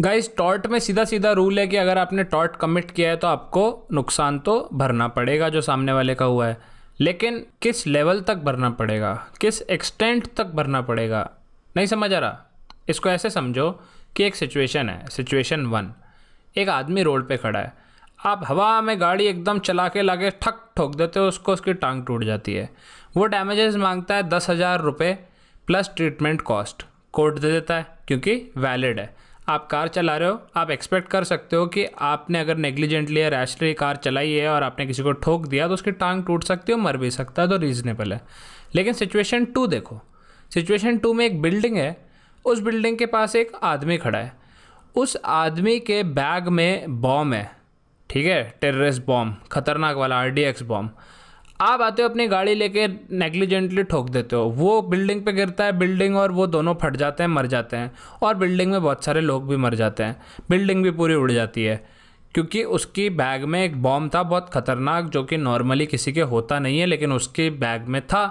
guys tort में सीधा सीधा रूल है कि अगर आपने टॉर्ट कमिट किया है तो आपको नुकसान तो भरना पड़ेगा जो सामने वाले का हुआ है लेकिन किस लेवल तक भरना पड़ेगा किस एक्सटेंट तक भरना पड़ेगा नहीं समझ आ रहा इसको ऐसे समझो कि एक सिचुएशन है सिचुएशन वन एक आदमी रोड पे खड़ा है आप हवा में गाड़ी एकदम चला के के ठक ठोक देते हो उसको उसकी टांग टूट जाती है वो डैमेजेस मांगता है दस हज़ार रुपये प्लस ट्रीटमेंट कॉस्ट कोर्ट दे देता है क्योंकि वैलिड है आप कार चला रहे हो आप एक्सपेक्ट कर सकते हो कि आपने अगर नेग्लिजेंटली या रैशली कार चलाई है और आपने किसी को ठोक दिया तो उसकी टांग टूट सकती हो मर भी सकता है तो रीज़नेबल है लेकिन सिचुएशन टू देखो सिचुएशन टू में एक बिल्डिंग है उस बिल्डिंग के पास एक आदमी खड़ा है उस आदमी के बैग में बॉम्ब है ठीक है टेररिस्ट बॉम्ब खतरनाक वाला आर डी एक्स बॉम्ब आप आते हो अपनी गाड़ी लेके नेग्लिजेंटली ठोक देते हो वो बिल्डिंग पे गिरता है बिल्डिंग और वो दोनों फट जाते हैं मर जाते हैं और बिल्डिंग में बहुत सारे लोग भी मर जाते हैं बिल्डिंग भी पूरी उड़ जाती है क्योंकि उसकी बैग में एक बॉम्ब था बहुत ख़तरनाक जो कि नॉर्मली किसी के होता नहीं है लेकिन उसके बैग में था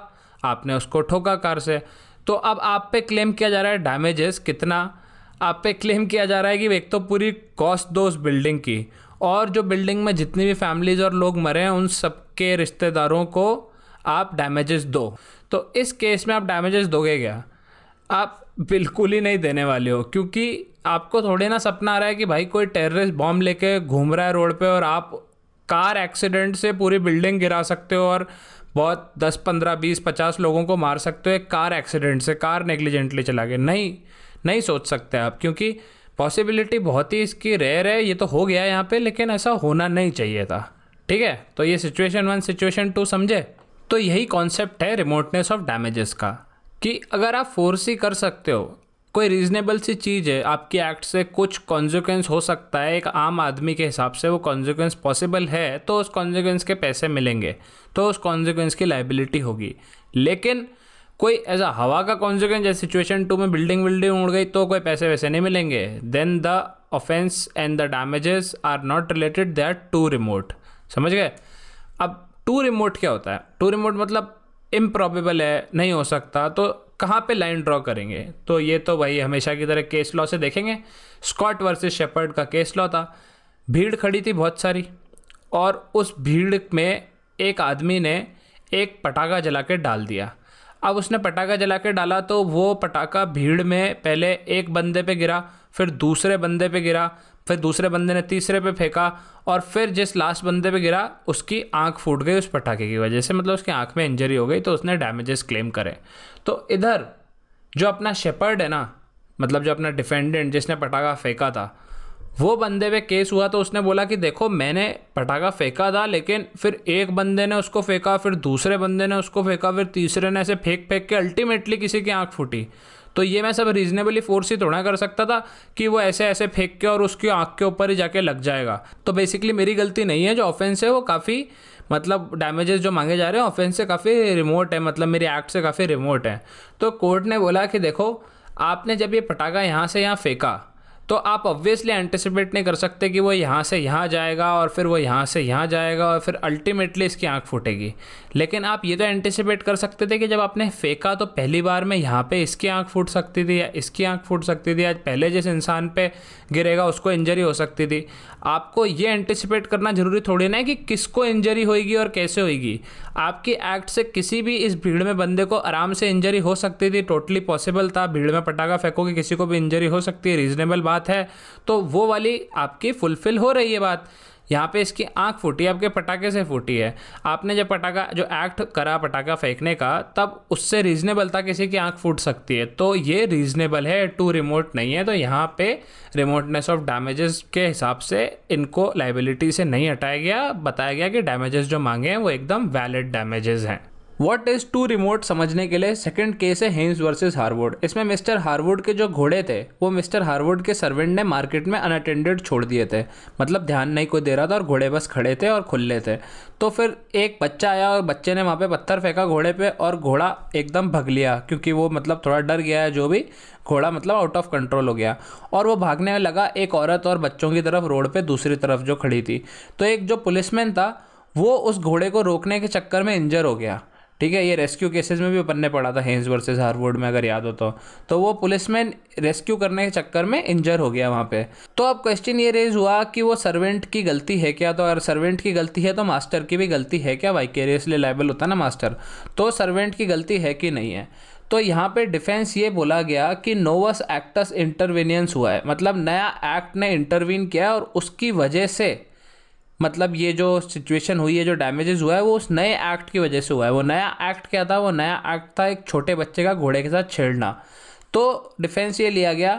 आपने उसको ठोका कार से तो अब आप पे क्लेम किया जा रहा है डैमेजेस कितना आप पे क्लेम किया जा रहा है कि एक तो पूरी कॉस्ट दो उस बिल्डिंग की और जो बिल्डिंग में जितनी भी फैमिलीज़ और लोग मरे हैं उन सबके रिश्तेदारों को आप डैमेजेस दो तो इस केस में आप डैमेजेस दोगे क्या आप बिल्कुल ही नहीं देने वाले हो क्योंकि आपको थोड़े ना सपना आ रहा है कि भाई कोई टेररिस्ट बॉम्ब लेके घूम रहा है रोड पे और आप कार एक्सीडेंट से पूरी बिल्डिंग गिरा सकते हो और बहुत दस पंद्रह बीस पचास लोगों को मार सकते हो एक कार एक्सीडेंट से कार नेग्लिजेंटली चला के नहीं नहीं सोच सकते आप क्योंकि पॉसिबिलिटी बहुत ही इसकी रेयर है ये तो हो गया यहाँ पे लेकिन ऐसा होना नहीं चाहिए था ठीक है तो ये सिचुएशन वन सिचुएशन टू समझे तो यही कॉन्सेप्ट है रिमोटनेस ऑफ डैमेजेस का कि अगर आप फोर्स ही कर सकते हो कोई रीजनेबल सी चीज़ है आपके एक्ट से कुछ कॉन्सिक्वेंस हो सकता है एक आम आदमी के हिसाब से वो कॉन्सिक्वेंस पॉसिबल है तो उस कॉन्सिक्वेंस के पैसे मिलेंगे तो उस कॉन्सिक्वेंस की लाइबिलिटी होगी लेकिन कोई ऐसा हवा का कॉन्सिक्वेंस जैसे सिचुएशन टू में बिल्डिंग विल्डिंग उड़ गई तो कोई पैसे वैसे नहीं मिलेंगे then the offence and the damages are not related they are too remote समझ गए अब टू रिमोट क्या होता है टू रिमोट मतलब इम्प्रॉबेबल है नहीं हो सकता तो कहाँ पे लाइन ड्रॉ करेंगे तो ये तो भाई हमेशा की तरह केस लॉ से देखेंगे स्कॉट वर्सेस शेपर्ड का केस लॉ था भीड़ खड़ी थी बहुत सारी और उस भीड़ में एक आदमी ने एक पटाखा जला के डाल दिया अब उसने पटाखा जला के डाला तो वो पटाखा भीड़ में पहले एक बंदे पे गिरा फिर दूसरे बंदे पे गिरा फिर दूसरे बंदे ने तीसरे पे फेंका और फिर जिस लास्ट बंदे पे गिरा उसकी आंख फूट गई उस पटाखे की वजह से मतलब उसकी आंख में इंजरी हो गई तो उसने डैमेजेस क्लेम करे तो इधर जो अपना शेपर्ड है ना मतलब जो अपना डिफेंडेंट जिसने पटाखा फेंका था वो बंदे पे केस हुआ तो उसने बोला कि देखो मैंने पटाखा फेंका था लेकिन फिर एक बंदे ने उसको फेंका फिर दूसरे बंदे ने उसको फेंका फिर तीसरे ने ऐसे फेंक फेंक के अल्टीमेटली किसी की आँख फूटी तो ये मैं सब रीजनेबली फोर्स ही थोड़ा कर सकता था कि वो ऐसे ऐसे फेंक के और उसकी आँख के ऊपर ही जाके लग जाएगा तो बेसिकली मेरी गलती नहीं है जो ऑफेंस है वो काफ़ी मतलब डैमेजेस जो मांगे जा रहे हैं ऑफेंस से काफ़ी रिमोट है मतलब मेरे एक्ट से काफ़ी रिमोट है तो कोर्ट ने बोला कि देखो आपने जब ये पटाखा यहाँ से यहाँ फेंका तो आप ऑब्वियसली एंटिसिपेट नहीं कर सकते कि वो यहाँ से यहाँ जाएगा और फिर वो यहाँ से यहाँ जाएगा और फिर अल्टीमेटली इसकी आँख फूटेगी लेकिन आप ये तो एंटिसिपेट कर सकते थे कि जब आपने फेंका तो पहली बार में यहाँ पे इसकी आँख फूट सकती थी या इसकी आँख फूट सकती थी आज पहले जिस इंसान पे गिरेगा उसको इंजरी हो सकती थी आपको ये एंटिसिपेट करना जरूरी थोड़ी ना है कि किसको इंजरी होगी और कैसे होगी आपके एक्ट से किसी भी इस भीड़ में बंदे को आराम से इंजरी हो सकती थी टोटली पॉसिबल था भीड़ में पटाखा फेंकोगे किसी को भी इंजरी हो सकती है रीजनेबल बात है तो वो वाली आपकी फुलफिल हो रही है बात यहाँ पे इसकी आँख फूटी आपके पटाखे से फूटी है आपने जब पटाखा जो एक्ट करा पटाखा फेंकने का तब उससे रीजनेबल था किसी की आँख फूट सकती है तो ये रीजनेबल है टू रिमोट नहीं है तो यहाँ पे रिमोटनेस ऑफ डैमेजेस के हिसाब से इनको लाइबिलिटी से नहीं हटाया गया बताया गया कि डैमेजेस जो मांगे हैं वो एकदम वैलिड डैमेजेस हैं वॉट इज टू रिमोट समझने के लिए सेकंड केस है हेन्स वर्सेस हार्वर्ड इसमें मिस्टर हार्वर्ड के जो घोड़े थे वो मिस्टर हार्वर्ड के सर्वेंट ने मार्केट में अनअटेंडेड छोड़ दिए थे मतलब ध्यान नहीं कोई दे रहा था और घोड़े बस खड़े थे और खुले थे तो फिर एक बच्चा आया और बच्चे ने वहाँ पे पत्थर फेंका घोड़े पे और घोड़ा एकदम भग लिया क्योंकि वो मतलब थोड़ा डर गया है जो भी घोड़ा मतलब आउट ऑफ कंट्रोल हो गया और वो भागने में लगा एक औरत और बच्चों की तरफ रोड पे दूसरी तरफ जो खड़ी थी तो एक जो पुलिसमैन था वो उस घोड़े को रोकने के चक्कर में इंजर हो गया ठीक है ये रेस्क्यू केसेस में भी अपन ने पढ़ा था हेंस वर्सेस हार्वर्ड में अगर याद हो तो तो वो पुलिसमैन रेस्क्यू करने के चक्कर में इंजर हो गया वहाँ पे तो अब क्वेश्चन ये रेज हुआ कि वो सर्वेंट की गलती है क्या तो अगर सर्वेंट की गलती है तो मास्टर की भी गलती है क्या वाई केरियसली लाइबल होता ना मास्टर तो सर्वेंट की गलती है कि नहीं है तो यहाँ पे डिफेंस ये बोला गया कि नोवस एक्टस इंटरवीनियंस हुआ है मतलब नया एक्ट ने इंटरवीन किया और उसकी वजह से मतलब ये जो सिचुएशन हुई है जो डैमेजेस हुआ है वो उस नए एक्ट की वजह से हुआ है वो नया एक्ट क्या था वो नया एक्ट था एक छोटे बच्चे का घोड़े के साथ छेड़ना तो डिफेंस ये लिया गया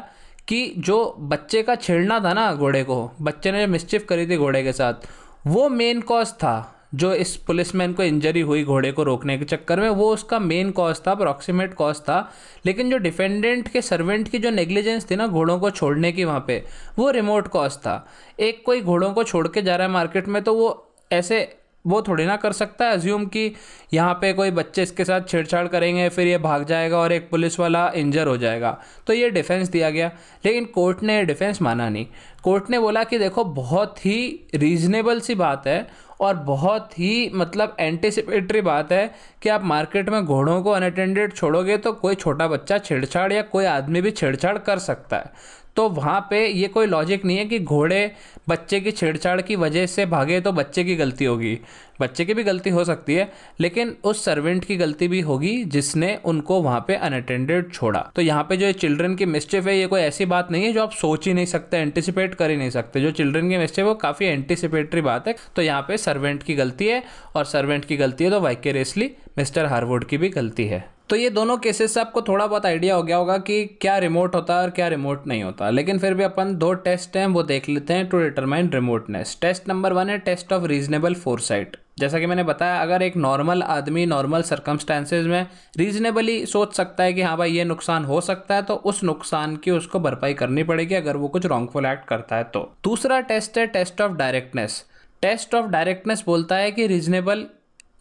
कि जो बच्चे का छेड़ना था ना घोड़े को बच्चे ने जो मिस्चिफ करी थी घोड़े के साथ वो मेन कॉज था जो इस पुलिसमैन को इंजरी हुई घोड़े को रोकने के चक्कर में वो उसका मेन कॉज था अप्रॉक्सीमेट कॉज था लेकिन जो डिफेंडेंट के सर्वेंट की जो नेग्लिजेंस थी ना घोड़ों को छोड़ने की वहाँ पे वो रिमोट कॉज था एक कोई घोड़ों को छोड़ के जा रहा है मार्केट में तो वो ऐसे वो थोड़ी ना कर सकता है अज्यूम कि यहाँ पे कोई बच्चे इसके साथ छेड़छाड़ करेंगे फिर ये भाग जाएगा और एक पुलिस वाला इंजर हो जाएगा तो ये डिफेंस दिया गया लेकिन कोर्ट ने डिफेंस माना नहीं कोर्ट ने बोला कि देखो बहुत ही रीज़नेबल सी बात है और बहुत ही मतलब एंटिसिपेटरी बात है कि आप मार्केट में घोड़ों को अनअटेंडेड छोड़ोगे तो कोई छोटा बच्चा छेड़छाड़ या कोई आदमी भी छेड़छाड़ कर सकता है तो वहाँ पे ये कोई लॉजिक नहीं है कि घोड़े बच्चे की छेड़छाड़ की वजह से भागे तो बच्चे की गलती होगी बच्चे की भी गलती हो सकती है लेकिन उस सर्वेंट की गलती भी होगी जिसने उनको वहाँ पे अनअटेंडेड छोड़ा तो यहाँ पे जो चिल्ड्रन की मिस्चिफ है ये कोई ऐसी बात नहीं है जो आप सोच ही नहीं सकते एंटिसिपेट कर ही नहीं सकते जो चिल्ड्रन की मिस्चिफ है वो काफ़ी एंटिसिपेटरी बात है तो यहाँ पे सर्वेंट की गलती है और सर्वेंट की गलती है तो वाइकेरियसली मिस्टर हारवोड की भी गलती है तो ये दोनों केसेस से आपको थोड़ा बहुत आइडिया हो गया होगा कि क्या रिमोट होता है और क्या रिमोट नहीं होता लेकिन फिर भी अपन दो टेस्ट हैं वो देख लेते हैं to determine remoteness test number one है टेस्ट ऑफ रीजनेबल फोरसाइट जैसा कि मैंने बताया अगर एक नॉर्मल आदमी नॉर्मल सर्कमस्टांसेज में रीजनेबली सोच सकता है कि हाँ भाई ये नुकसान हो सकता है तो उस नुकसान की उसको भरपाई करनी पड़ेगी अगर वो कुछ रॉन्गफुल एक्ट करता है तो दूसरा टेस्ट है test of directness test of directness बोलता है कि रीजनेबल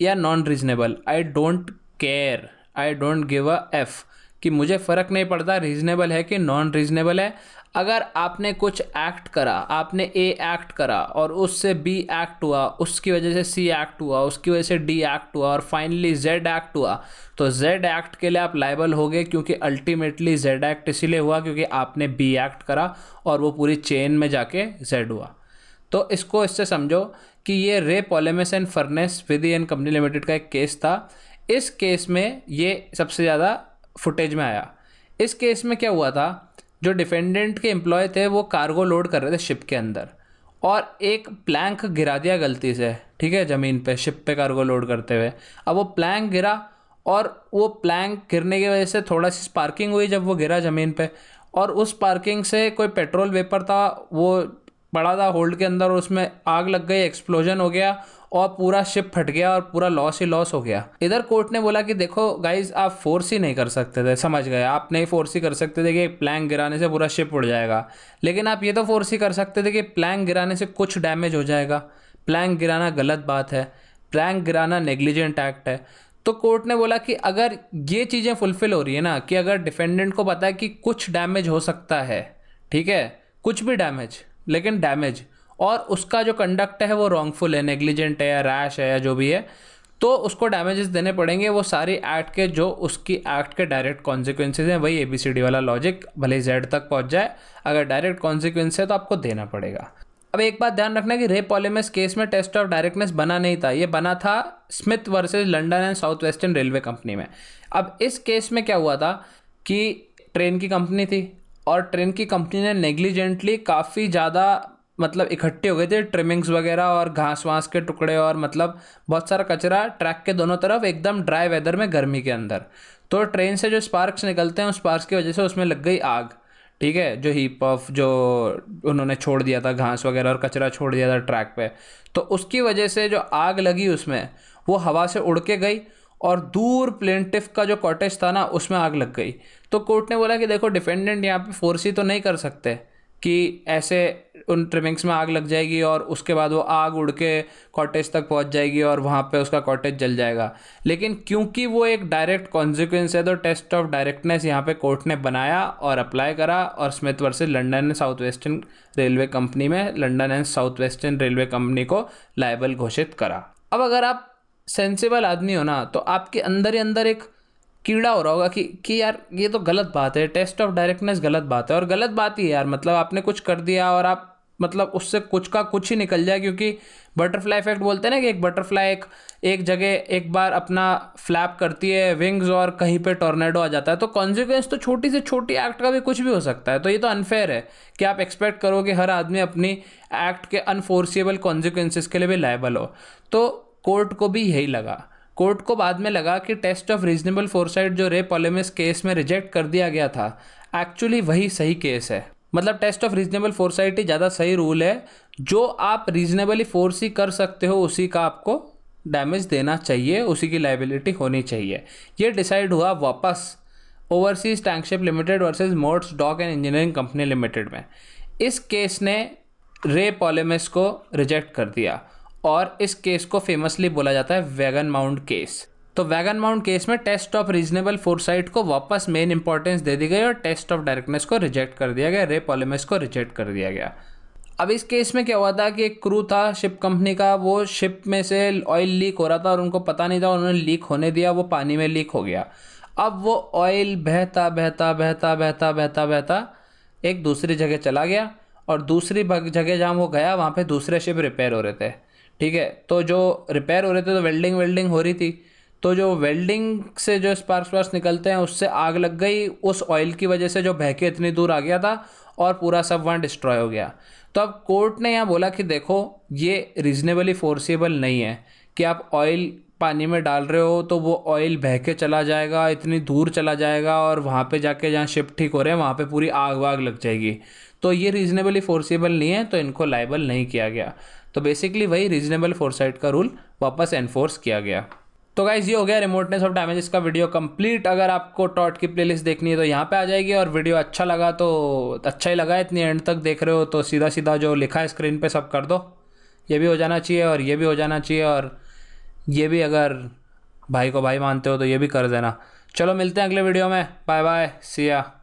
या non reasonable I don't care I don't give a F कि मुझे फ़र्क नहीं पड़ता रीज़नेबल है कि नॉन रीज़नेबल है अगर आपने कुछ एक्ट करा आपने ए एक्ट करा और उससे बी एक्ट हुआ उसकी वजह से सी एक्ट हुआ उसकी वजह से डी एक्ट हुआ और फाइनली जेड एक्ट हुआ तो जेड एक्ट के लिए आप लाइबल हो गए क्योंकि अल्टीमेटली जेड एक्ट इसीलिए हुआ क्योंकि आपने बी एक्ट करा और वो पूरी चेन में जाके जेड हुआ तो इसको इससे समझो कि ये re Polemis and Furness with and company limited का एक केस था इस केस में ये सबसे ज़्यादा फुटेज में आया इस केस में क्या हुआ था जो डिफेंडेंट के एम्प्लॉय थे वो कार्गो लोड कर रहे थे शिप के अंदर और एक प्लैंक गिरा दिया गलती से ठीक है ज़मीन पे शिप पे कार्गो लोड करते हुए अब वो प्लैंक गिरा और वो प्लैंक गिरने की वजह से थोड़ा सी स्पार्किंग हुई जब वो गिरा ज़मीन पे और उस पार्किंग से कोई पेट्रोल वेपर था वो पड़ा था होल्ड के अंदर उसमें आग लग गई एक्सप्लोजन हो गया और पूरा शिप फट गया और पूरा लॉस ही लॉस हो गया इधर कोर्ट ने बोला कि देखो गाइज आप फोर्स ही नहीं कर सकते थे समझ गए आप नहीं फोर्स ही कर सकते थे कि प्लैंग गिराने से पूरा शिप उड़ जाएगा लेकिन आप ये तो फोर्स ही कर सकते थे कि प्लैंग गिराने से कुछ डैमेज हो जाएगा प्लैंग गिराना गलत बात है प्लैंग गिराना नेग्लिजेंट एक्ट है तो कोर्ट ने बोला कि अगर ये चीज़ें फुलफिल हो रही है ना कि अगर डिफेंडेंट को पता है कि कुछ डैमेज हो सकता है ठीक है कुछ भी डैमेज लेकिन डैमेज और उसका जो कंडक्ट है वो रॉन्गफुल है नेग्लिजेंट है या रैश है या जो भी है तो उसको डैमेजेस देने पड़ेंगे वो सारी एक्ट के जो उसकी एक्ट के डायरेक्ट कॉन्सिक्वेंसेज हैं वही ए बी सी डी वाला लॉजिक भले ही जेड तक पहुंच जाए अगर डायरेक्ट कॉन्सिक्वेंस है तो आपको देना पड़ेगा अब एक बात ध्यान रखना कि रे पॉलीमेस केस में टेस्ट ऑफ डायरेक्टनेस बना नहीं था ये बना था Smith versus London and South Western Railway Company में अब इस केस में क्या हुआ था कि ट्रेन की कंपनी थी और ट्रेन की कंपनी ने नेग्लिजेंटली काफ़ी ज़्यादा मतलब इकट्ठे हो गए थे ट्रिमिंग्स वगैरह और घास वास के टुकड़े और मतलब बहुत सारा कचरा ट्रैक के दोनों तरफ एकदम ड्राई वेदर में गर्मी के अंदर तो ट्रेन से जो स्पार्क्स निकलते हैं उस स्पार्क्स की वजह से उसमें लग गई आग ठीक है जो हीप ऑफ जो उन्होंने छोड़ दिया था घास वगैरह और कचरा छोड़ दिया था ट्रैक पे तो उसकी वजह से जो आग लगी उसमें वो हवा से उड़ के गई और दूर प्लेंटिफ का जो कॉटेज था ना उसमें आग लग गई तो कोर्ट ने बोला कि देखो डिफेंडेंट यहाँ पे फोर्सी तो नहीं कर सकते कि ऐसे उन ट्रिमिंग्स में आग लग जाएगी और उसके बाद वो आग उड़ के कॉटेज तक पहुंच जाएगी और वहाँ पे उसका कॉटेज जल जाएगा लेकिन क्योंकि वो एक डायरेक्ट कॉन्सिक्वेंस है तो टेस्ट ऑफ डायरेक्टनेस यहाँ पे कोर्ट ने बनाया और अप्लाई करा और Smith versus London and South Western Railway Company में London and South Western Railway Company को लाइबल घोषित करा अब अगर आप सेंसिबल आदमी हो ना तो आपके अंदर ही अंदर एक कीड़ा हो रहा होगा कि कि यार ये तो गलत बात है टेस्ट ऑफ डायरेक्टनेस गलत बात है और गलत बात ही है यार मतलब आपने कुछ कर दिया और आप मतलब उससे कुछ का कुछ ही निकल जाए क्योंकि बटरफ्लाई इफेक्ट बोलते हैं ना कि एक बटरफ्लाई एक एक जगह एक बार अपना फ्लैप करती है विंग्स और कहीं पे टोर्नेडो आ जाता है तो कॉन्सिक्वेंस तो छोटी से छोटी एक्ट का भी कुछ भी हो सकता है तो ये तो अनफेयर है कि आप एक्सपेक्ट करो कि हर आदमी अपनी एक्ट के अनफोर्सिएबल कॉन्सिक्वेंसेस के लिए भी लाइबल हो तो कोर्ट को भी यही लगा कोर्ट को बाद में लगा कि टेस्ट ऑफ रीजनेबल फोरसाइट जो रे पोलेमिस केस में रिजेक्ट कर दिया गया था एक्चुअली वही सही केस है मतलब टेस्ट ऑफ रीजनेबल फोरसाइट ही ज़्यादा सही रूल है जो आप रीजनेबली फोर्स ही कर सकते हो उसी का आपको डैमेज देना चाहिए उसी की लाइबिलिटी होनी चाहिए ये डिसाइड हुआ वापस Overseas Tankship Limited versus Morts Dock and Engineering Company Limited में इस केस ने रे पॉलेमिस को रिजेक्ट कर दिया और इस केस को फेमसली बोला जाता है वैगन माउंट केस तो वैगन माउंट केस में टेस्ट ऑफ रीजनेबल फोरसाइट को वापस मेन इंपॉर्टेंस दे दी गई और टेस्ट ऑफ डायरेक्टनेस को रिजेक्ट कर दिया गया रे पॉलिमस को रिजेक्ट कर दिया गया अब इस केस में क्या हुआ था कि एक क्रू था शिप कंपनी का वो शिप में से ऑयल लीक हो रहा था और उनको पता नहीं था उन्होंने लीक होने दिया वो पानी में लीक हो गया अब वो ऑयल बहता बहता बहता बहता बहता बहता एक दूसरी जगह चला गया और दूसरी जगह जहाँ वो गया वहाँ पे दूसरे शिप रिपेयर हो रहे थे ठीक है तो जो रिपेयर हो रहे थे तो वेल्डिंग वेल्डिंग हो रही थी तो जो वेल्डिंग से जो स्पार्क स्पार्क्स निकलते हैं उससे आग लग गई उस ऑयल की वजह से जो बह के इतनी दूर आ गया था और पूरा सब वहाँ डिस्ट्रॉय हो गया तो अब कोर्ट ने यहाँ बोला कि देखो ये रिजनेबली फोर्सेबल नहीं है कि आप ऑयल पानी में डाल रहे हो तो वो ऑयल बह के चला जाएगा इतनी दूर चला जाएगा और वहाँ पे जाके जहाँ शिप ठीक हो रहे हैं वहाँ पे पूरी आग वाग लग जाएगी तो ये रीज़नेबली फोर्सिबल नहीं है तो इनको लाइबल नहीं किया गया तो बेसिकली वही रीजनेबल फोरसाइट का रूल वापस एनफोर्स किया गया तो गाइज ये हो गया रिमोटनेस ऑफ डैमेजेस का वीडियो कंप्लीट अगर आपको टॉट की प्लेलिस्ट देखनी है तो यहाँ पे आ जाएगी और वीडियो अच्छा लगा तो अच्छा ही लगा इतनी एंड तक देख रहे हो तो सीधा सीधा जो लिखा है स्क्रीन पे सब कर दो ये भी हो जाना चाहिए और ये भी हो जाना चाहिए और ये भी अगर भाई को भाई मानते हो तो ये भी कर देना चलो मिलते हैं अगले वीडियो में बाय बाय सिया